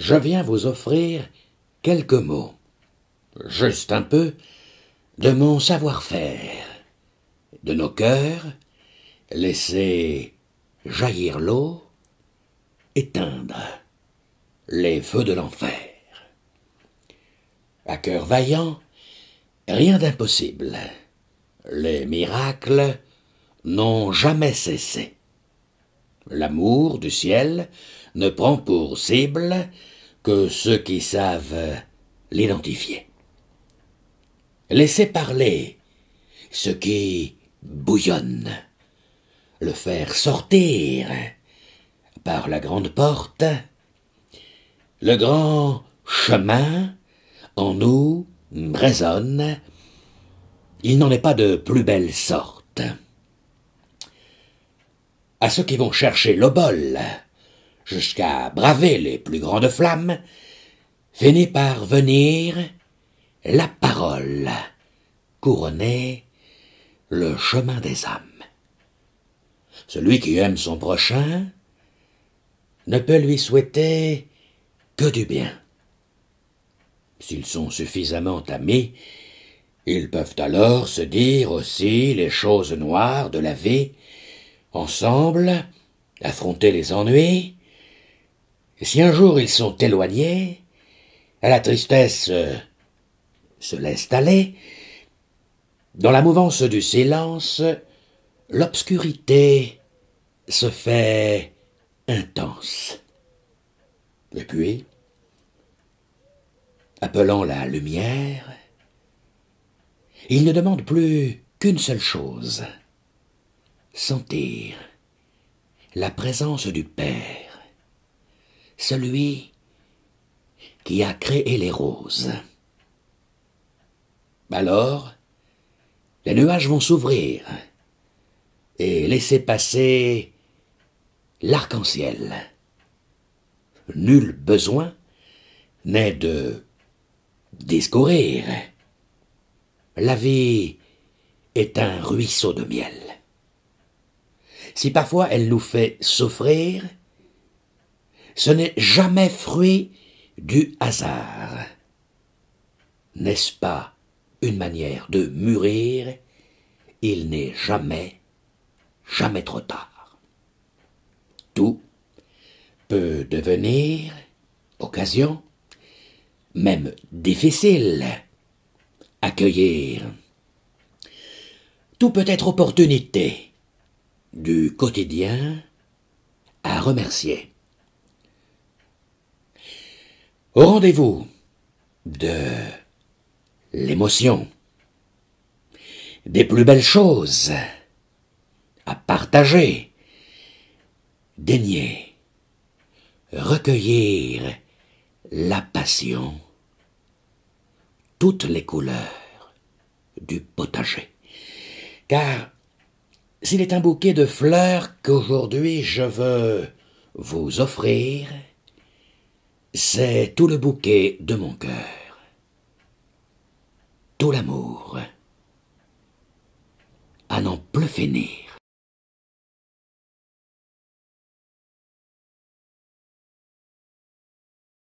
je viens vous offrir quelques mots, juste un peu, de mon savoir-faire, de nos cœurs, laisser jaillir l'eau, éteindre les feux de l'enfer. À cœur vaillant, rien d'impossible. Les miracles n'ont jamais cessé. L'amour du ciel ne prend pour cible que ceux qui savent l'identifier. Laissez parler ce qui bouillonne, le faire sortir par la grande porte, le grand chemin en nous résonne, il n'en est pas de plus belle sorte. À ceux qui vont chercher l'obol, jusqu'à braver les plus grandes flammes, finit par venir la parole couronner le chemin des âmes. Celui qui aime son prochain ne peut lui souhaiter que du bien. S'ils sont suffisamment amis, ils peuvent alors se dire aussi les choses noires de la vie, ensemble affronter les ennuis, si un jour ils sont éloignés, la tristesse euh, se laisse aller, dans la mouvance du silence, l'obscurité se fait intense. Et puis, appelant la lumière, ils ne demandent plus qu'une seule chose, sentir la présence du Père celui qui a créé les roses. Alors, les nuages vont s'ouvrir et laisser passer l'arc-en-ciel. Nul besoin n'est de discourir. La vie est un ruisseau de miel. Si parfois elle nous fait souffrir, ce n'est jamais fruit du hasard. N'est-ce pas une manière de mûrir Il n'est jamais, jamais trop tard. Tout peut devenir occasion, même difficile, accueillir. Tout peut être opportunité du quotidien à remercier au rendez-vous de l'émotion, des plus belles choses à partager, daigner, recueillir la passion, toutes les couleurs du potager. Car s'il est un bouquet de fleurs qu'aujourd'hui je veux vous offrir, c'est tout le bouquet de mon cœur, tout l'amour, à n'en plus finir.